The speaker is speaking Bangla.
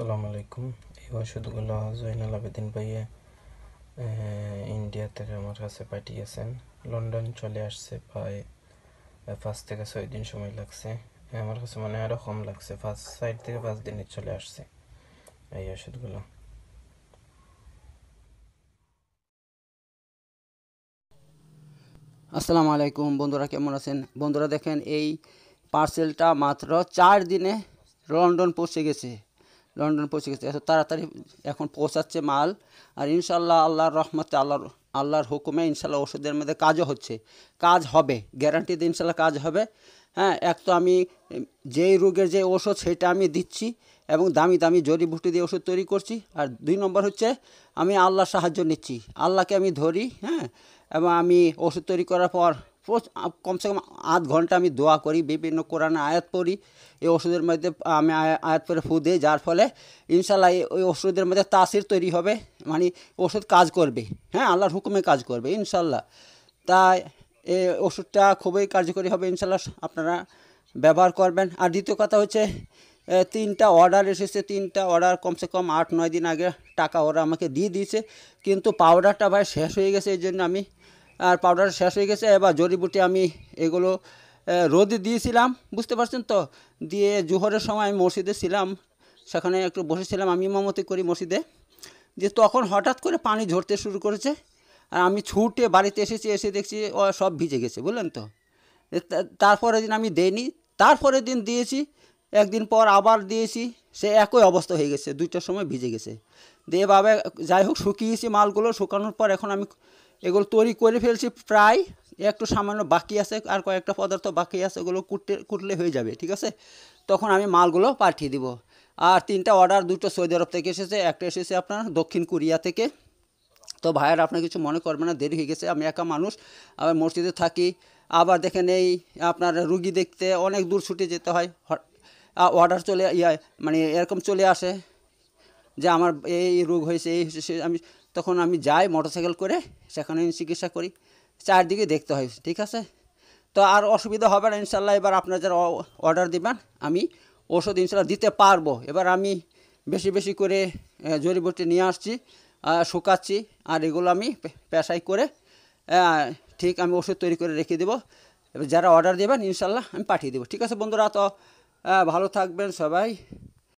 আসসালামু আলাইকুম এই ওষুধগুলো জৈনাল আবেদিন ভাইয়ে থেকে আমার কাছে পাঠিয়েছেন লন্ডন চলে আসছে প্রায় পাঁচ থেকে ছয় দিন সময় লাগছে আমার কাছে মানে আরও কম লাগছে পাঁচ সাইড থেকে পাঁচ দিনে চলে আসছে এই ওষুধগুলো আসসালামু আলাইকুম বন্ধুরা কেমন আছেন বন্ধুরা দেখেন এই পার্সেলটা মাত্র চার দিনে লন্ডন পৌঁছে গেছে লন্ডন পৌঁছে গেছে এত তাড়াতাড়ি এখন পৌঁছাচ্ছে মাল আর ইনশাল্লাহ আল্লাহর রহমতে আল্লাহর আল্লাহর হুকুমে ইনশাল্লাহ ওষুধের মধ্যে কাজও হচ্ছে কাজ হবে গ্যারান্টিতে ইনশাল্লাহ কাজ হবে হ্যাঁ এক তো আমি যেই রোগের যে ওষুধ সেটা আমি দিচ্ছি এবং দামি দামি জড়িবুটি দিয়ে ওষুধ তৈরি করছি আর দুই নম্বর হচ্ছে আমি আল্লাহর সাহায্য নিচ্ছি আল্লাহকে আমি ধরি হ্যাঁ এবং আমি ওষুধ তৈরি করার পর কমসে কম আধ ঘন্টা আমি দোয়া করি বিভিন্ন কোরআনে আয়াত পড়ি এই ওষুধের মধ্যে আমি আয়াত পরে ফু দিই যার ফলে ইনশাল্লাহ ওই ওষুধের মধ্যে তাসির তৈরি হবে মানে ওষুধ কাজ করবে হ্যাঁ আল্লাহর হুকুমে কাজ করবে ইনশাল্লাহ তাই এই ওষুধটা খুবই কার্যকরী হবে ইনশাল্লাহ আপনারা ব্যবহার করবেন আর দ্বিতীয় কথা হচ্ছে তিনটা অর্ডার এসেছে তিনটা অর্ডার কমসে কম আট নয় দিন আগে টাকা ওরা আমাকে দিয়ে দিয়েছে কিন্তু পাউডারটা ভাই শেষ হয়ে গেছে এই জন্য আমি আর পাউডার শেষ হয়ে গেছে এবার জড়িবুটি আমি এগুলো রোদে দিয়েছিলাম বুঝতে পারছেন তো দিয়ে জোহরের সময় আমি মসজিদে ছিলাম সেখানে একটু বসেছিলাম আমি মামতি করি মসজিদে যে তখন হঠাৎ করে পানি ঝরতে শুরু করেছে আর আমি ছুটে বাড়িতে এসেছি এসে দেখছি ও সব ভিজে গেছে বুঝলেন তো তারপরের দিন আমি দেইনি তারপরের দিন দিয়েছি একদিন পর আবার দিয়েছি সে একই অবস্থা হয়ে গেছে দুইটার সময় ভিজে গেছে দিয়ে এভাবে যাই হোক শুকিয়েছি মালগুলো শুকানোর পর এখন আমি এগুলো তৈরি করে ফেলছি প্রায় একটু সামান্য বাকি আছে আর কয়েকটা পদার্থ বাকি আছে ওগুলো কুটতে কুটলে হয়ে যাবে ঠিক আছে তখন আমি মালগুলো পাঠিয়ে দিব আর তিনটা অর্ডার দুটো সৌদি আরব থেকে এসেছে একটা এসেছে আপনার দক্ষিণ কোরিয়া থেকে তো ভাইয়ার আপনার কিছু মনে করবে না দেরি হয়ে গেছে আমি একা মানুষ আবার মসজিদে থাকি আবার দেখেন এই আপনার রুগী দেখতে অনেক দূর ছুটে যেতে হয় অর্ডার চলে ইয়ে মানে এরকম চলে আসে যে আমার এই রোগ হয়েছে এই হয়েছে আমি তখন আমি যাই মোটরসাইকেল করে সেখানে আমি চিকিৎসা করি চারদিকে দেখতে হয় ঠিক আছে তো আর অসুবিধা হবে না ইনশাল্লাহ এবার আপনার যারা অর্ডার দেবেন আমি ওষুধ ইনশাল্লাহ দিতে পারবো এবার আমি বেশি বেশি করে জড়িবটি নিয়ে আসছি শুকাচ্ছি আর এগুলো আমি পেশাই করে ঠিক আমি ওষুধ তৈরি করে রেখে দেবো এবার যারা অর্ডার দেবেন ইনশাল্লাহ আমি পাঠিয়ে দেবো ঠিক আছে বন্ধুরা তো ভালো থাকবেন সবাই